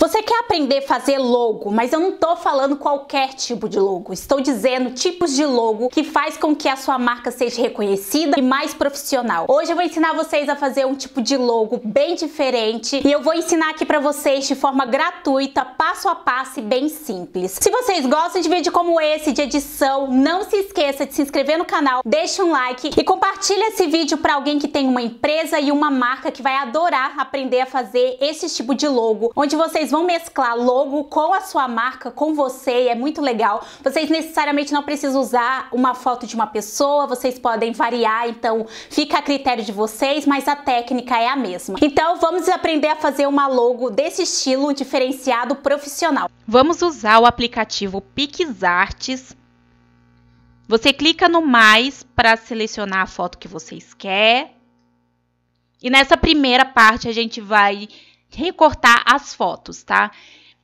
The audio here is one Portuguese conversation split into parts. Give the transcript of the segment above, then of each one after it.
Você quer aprender a fazer logo, mas eu não estou falando qualquer tipo de logo. Estou dizendo tipos de logo que faz com que a sua marca seja reconhecida e mais profissional. Hoje eu vou ensinar vocês a fazer um tipo de logo bem diferente e eu vou ensinar aqui para vocês de forma gratuita, passo a passo e bem simples. Se vocês gostam de vídeo como esse de edição, não se esqueça de se inscrever no canal, deixa um like e compartilha esse vídeo para alguém que tem uma empresa e uma marca que vai adorar aprender a fazer esse tipo de logo, onde vocês vão mesclar logo com a sua marca, com você, e é muito legal. Vocês necessariamente não precisam usar uma foto de uma pessoa, vocês podem variar, então fica a critério de vocês, mas a técnica é a mesma. Então vamos aprender a fazer uma logo desse estilo diferenciado profissional. Vamos usar o aplicativo PixArts. Você clica no mais para selecionar a foto que vocês querem. E nessa primeira parte a gente vai recortar as fotos, tá?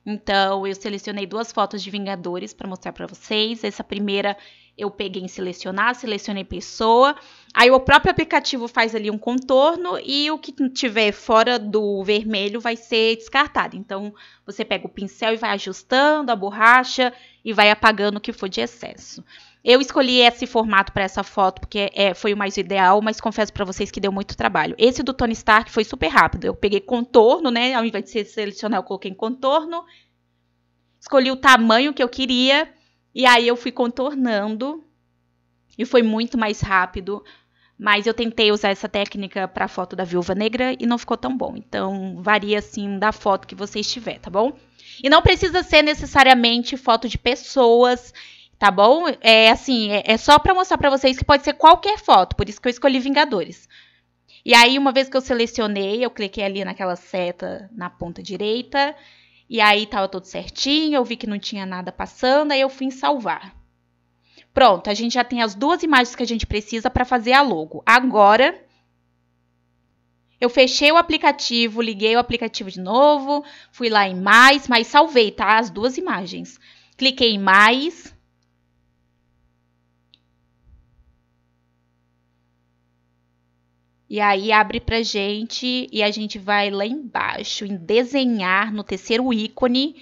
Então, eu selecionei duas fotos de Vingadores para mostrar para vocês. Essa primeira eu peguei em selecionar, selecionei pessoa. Aí o próprio aplicativo faz ali um contorno e o que tiver fora do vermelho vai ser descartado. Então, você pega o pincel e vai ajustando a borracha e vai apagando o que for de excesso. Eu escolhi esse formato para essa foto porque é, foi o mais ideal, mas confesso para vocês que deu muito trabalho. Esse do Tony Stark foi super rápido. Eu peguei contorno, né? Ao invés de selecionar, eu coloquei em contorno. Escolhi o tamanho que eu queria. E aí eu fui contornando. E foi muito mais rápido. Mas eu tentei usar essa técnica para a foto da viúva negra e não ficou tão bom. Então, varia assim da foto que você estiver, tá bom? E não precisa ser necessariamente foto de pessoas tá bom? É assim, é, é só para mostrar para vocês que pode ser qualquer foto, por isso que eu escolhi Vingadores. E aí, uma vez que eu selecionei, eu cliquei ali naquela seta na ponta direita, e aí tava tudo certinho, eu vi que não tinha nada passando, aí eu fui em salvar. Pronto, a gente já tem as duas imagens que a gente precisa para fazer a logo. Agora, eu fechei o aplicativo, liguei o aplicativo de novo, fui lá em mais, mas salvei, tá? As duas imagens. Cliquei em mais, E aí abre pra gente e a gente vai lá embaixo em desenhar no terceiro ícone.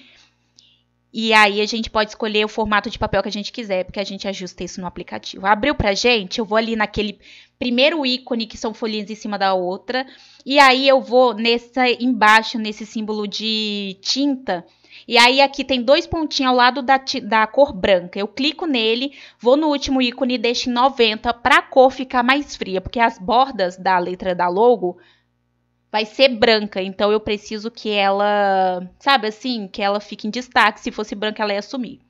E aí a gente pode escolher o formato de papel que a gente quiser, porque a gente ajusta isso no aplicativo. Abriu pra gente, eu vou ali naquele primeiro ícone que são folhinhas em cima da outra, e aí eu vou nessa embaixo nesse símbolo de tinta e aí aqui tem dois pontinhos ao lado da, da cor branca. Eu clico nele, vou no último ícone e deixo em 90 para a cor ficar mais fria, porque as bordas da letra da logo vai ser branca, então eu preciso que ela, sabe assim, que ela fique em destaque. Se fosse branca, ela ia sumir.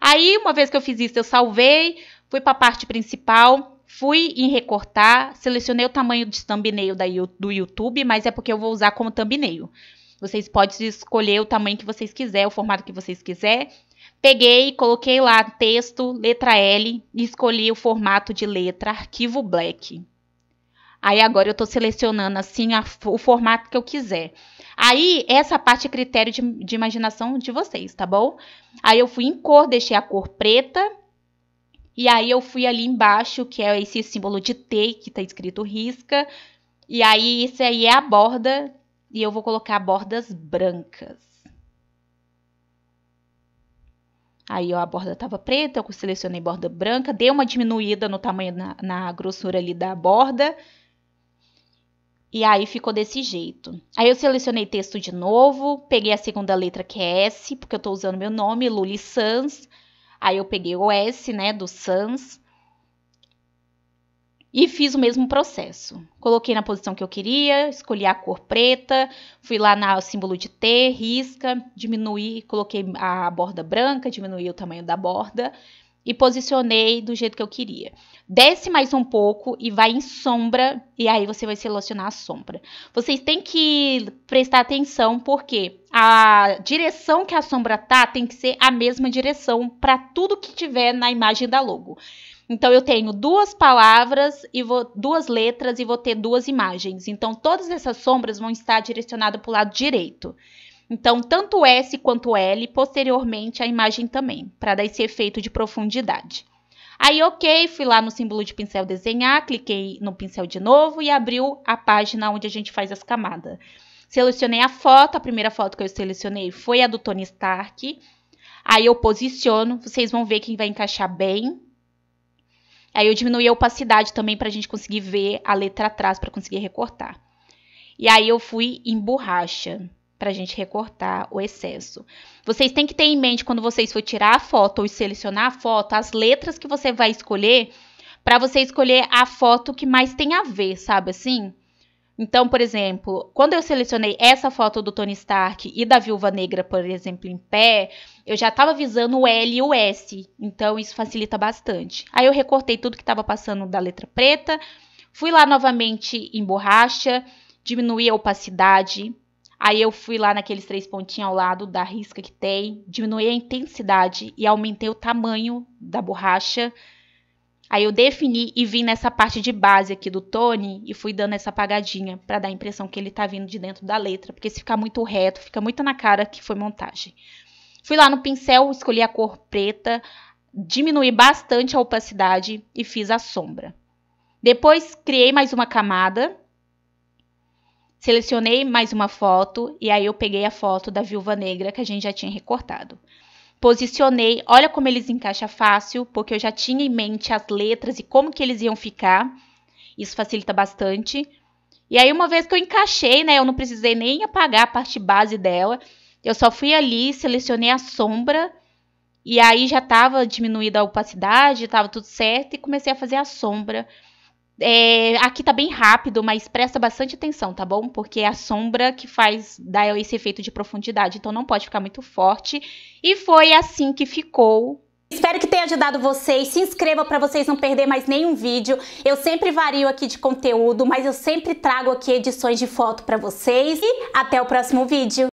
Aí, uma vez que eu fiz isso, eu salvei, fui para a parte principal, fui em recortar, selecionei o tamanho de thumbnail da, do YouTube, mas é porque eu vou usar como thumbnail. Vocês podem escolher o tamanho que vocês quiser, o formato que vocês quiser. Peguei, coloquei lá texto, letra L e escolhi o formato de letra arquivo black. Aí agora eu estou selecionando assim a, o formato que eu quiser. Aí essa parte é critério de, de imaginação de vocês, tá bom? Aí eu fui em cor, deixei a cor preta. E aí eu fui ali embaixo, que é esse símbolo de T que está escrito risca. E aí isso aí é a borda e eu vou colocar bordas brancas. Aí, ó, a borda tava preta, eu selecionei borda branca, dei uma diminuída no tamanho, na, na grossura ali da borda. E aí ficou desse jeito. Aí eu selecionei texto de novo, peguei a segunda letra que é S, porque eu tô usando meu nome, Luli Sans. Aí eu peguei o S, né, do Sans. E fiz o mesmo processo. Coloquei na posição que eu queria, escolhi a cor preta, fui lá no símbolo de T, risca, diminuí, coloquei a borda branca, diminuí o tamanho da borda e posicionei do jeito que eu queria. Desce mais um pouco e vai em sombra, e aí você vai selecionar a sombra. Vocês têm que prestar atenção, porque a direção que a sombra tá tem que ser a mesma direção para tudo que tiver na imagem da logo. Então eu tenho duas palavras e vou, duas letras e vou ter duas imagens. Então todas essas sombras vão estar direcionadas para o lado direito. Então tanto S quanto L, posteriormente a imagem também, para dar esse efeito de profundidade. Aí, ok, fui lá no símbolo de pincel desenhar, cliquei no pincel de novo e abriu a página onde a gente faz as camadas. Selecionei a foto, a primeira foto que eu selecionei foi a do Tony Stark. Aí eu posiciono, vocês vão ver que vai encaixar bem. Aí eu diminuí a opacidade também para a gente conseguir ver a letra atrás, para conseguir recortar. E aí eu fui em borracha para a gente recortar o excesso. Vocês têm que ter em mente quando vocês for tirar a foto ou selecionar a foto, as letras que você vai escolher para você escolher a foto que mais tem a ver, sabe assim? Então, por exemplo, quando eu selecionei essa foto do Tony Stark e da Viúva Negra, por exemplo, em pé, eu já estava visando o L e o S. Então, isso facilita bastante. Aí eu recortei tudo que estava passando da letra preta, fui lá novamente em borracha, diminuí a opacidade. Aí eu fui lá naqueles três pontinhos ao lado da risca que tem, diminuí a intensidade e aumentei o tamanho da borracha Aí eu defini e vim nessa parte de base aqui do Tony e fui dando essa apagadinha para dar a impressão que ele tá vindo de dentro da letra, porque se ficar muito reto, fica muito na cara que foi montagem. Fui lá no pincel, escolhi a cor preta, diminui bastante a opacidade e fiz a sombra. Depois criei mais uma camada, selecionei mais uma foto e aí eu peguei a foto da viúva negra que a gente já tinha recortado. Posicionei, olha como eles encaixam fácil, porque eu já tinha em mente as letras e como que eles iam ficar. Isso facilita bastante. E aí, uma vez que eu encaixei, né, eu não precisei nem apagar a parte base dela. Eu só fui ali, selecionei a sombra e aí já estava diminuída a opacidade, estava tudo certo e comecei a fazer a sombra. É, aqui tá bem rápido, mas presta bastante atenção, tá bom? Porque é a sombra que faz dar esse efeito de profundidade, então não pode ficar muito forte. E foi assim que ficou Espero que tenha ajudado vocês. Se inscreva para vocês não perder mais nenhum vídeo. Eu sempre vario aqui de conteúdo, mas eu sempre trago aqui edições de foto para vocês. E até o próximo vídeo.